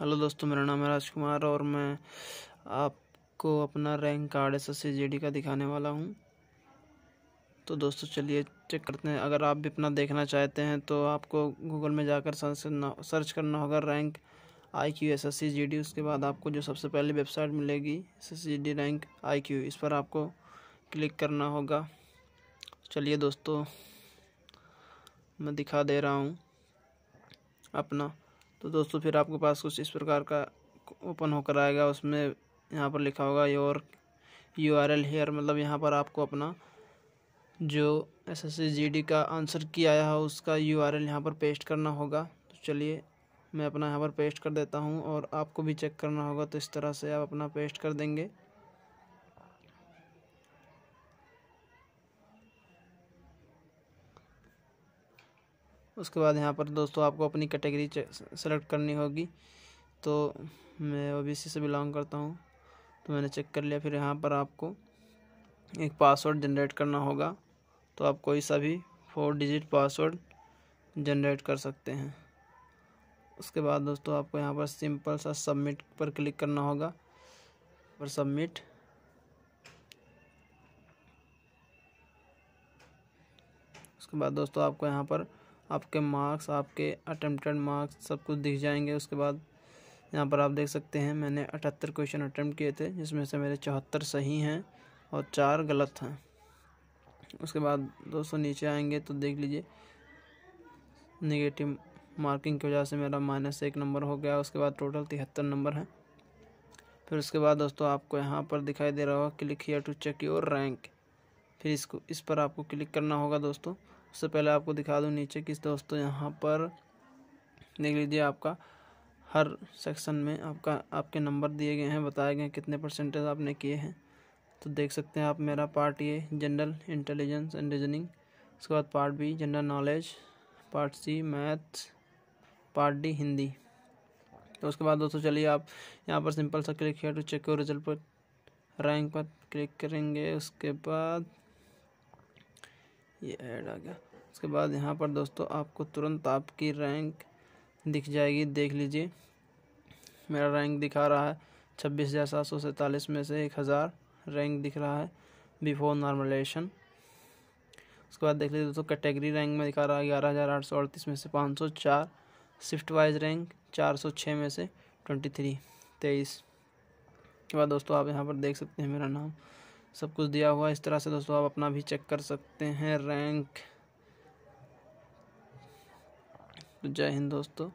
hello दोस्तों मेरा नाम है राजकुमार और मैं आपको अपना rank card S S C का दिखाने वाला हूं तो दोस्तों चलिए चेक करते हैं अगर आप भी अपना देखना चाहते हैं तो आपको गूगल में जाकर सर्च करना होगा rank I Q S S C G D उसके बाद आपको जो सबसे पहले वेबसाइट मिलेगी S S G D rank I Q इस पर आपको क्लिक करना होगा चलिए दोस्तों मैं दिखा दे रहा हूँ अपना तो दोस्तों फिर आपके पास कुछ इस प्रकार का ओपन होकर आएगा उसमें यहाँ पर लिखा होगा your U R L here मतलब यहाँ पर आपको अपना जो एस एस जी डी का आंसर की आया है उसका यू आर एल यहाँ पर पेस्ट करना होगा तो चलिए मैं अपना यहाँ पर पेस्ट कर देता हूँ और आपको भी चेक करना होगा तो इस तरह से आप अपना पेस्ट कर देंगे उसके बाद यहाँ पर दोस्तों आपको अपनी कैटेगरी सेलेक्ट करनी होगी तो मैं ओ बी से बिलोंग करता हूँ तो मैंने चेक कर लिया फिर यहाँ पर आपको एक पासवर्ड जनरेट करना होगा तो आप कोई सा भी फोर डिजिट पासवर्ड जनरेट कर सकते हैं उसके बाद दोस्तों आपको यहाँ पर सिंपल सा सबमिट पर क्लिक करना होगा पर सबमिट उसके बाद दोस्तों आपको यहाँ पर आपके मार्क्स आपके अटम्प्टेड मार्क्स सब कुछ दिख जाएंगे उसके बाद यहाँ पर आप देख सकते हैं मैंने अठहत्तर क्वेश्चन अटैम्प्ट किए थे जिसमें से मेरे चौहत्तर सही हैं और चार गलत हैं उसके बाद दोस्तों नीचे आएंगे तो देख लीजिए नेगेटिव मार्किंग की वजह से मेरा माइनस एक नंबर हो गया उसके बाद टोटल तिहत्तर नंबर है फिर उसके बाद दोस्तों आपको यहाँ पर दिखाई दे रहा होगा click here to check your rank फिर इसको इस पर आपको क्लिक करना होगा दोस्तों उससे पहले आपको दिखा दूँ नीचे किस दोस्तों यहाँ पर देख लीजिए आपका हर सेक्शन में आपका आपके नंबर दिए गए हैं बताए गए हैं कितने परसेंटेज आपने किए हैं तो देख सकते हैं आप मेरा पार्ट ये जनरल इंटेलिजेंस एंड रीजनिंग उसके बाद part B general knowledge part C maths part D Hindi तो उसके बाद दोस्तों चलिए आप यहाँ पर सिंपल सा क्लिक किया टू चेक करो रिजल्ट पर रैंक पर क्लिक करेंगे उसके बाद ये ऐड आ गया उसके बाद यहाँ पर दोस्तों आपको तुरंत आपकी रैंक दिख जाएगी देख लीजिए मेरा रैंक दिखा रहा है छब्बीस हज़ार सात सौ सैंतालीस में से एक हज़ार रैंक दिख रहा है बिफोर नॉर्मलेशन उसके बाद देख लीजिए दोस्तों कैटेगरी रैंक में दिखा रहा है ग्यारह हज़ार आठ सौ अड़तीस में से पाँच सौ चार शिफ्ट वाइज रैंक चार सौ छः में से ट्वेंटी थ्री तेईस के बाद दोस्तों आप यहाँ पर देख सकते हैं मेरा नाम सब कुछ दिया हुआ इस तरह से दोस्तों आप अपना भी चेक कर सकते हैं रैंक जय हिंद दोस्तों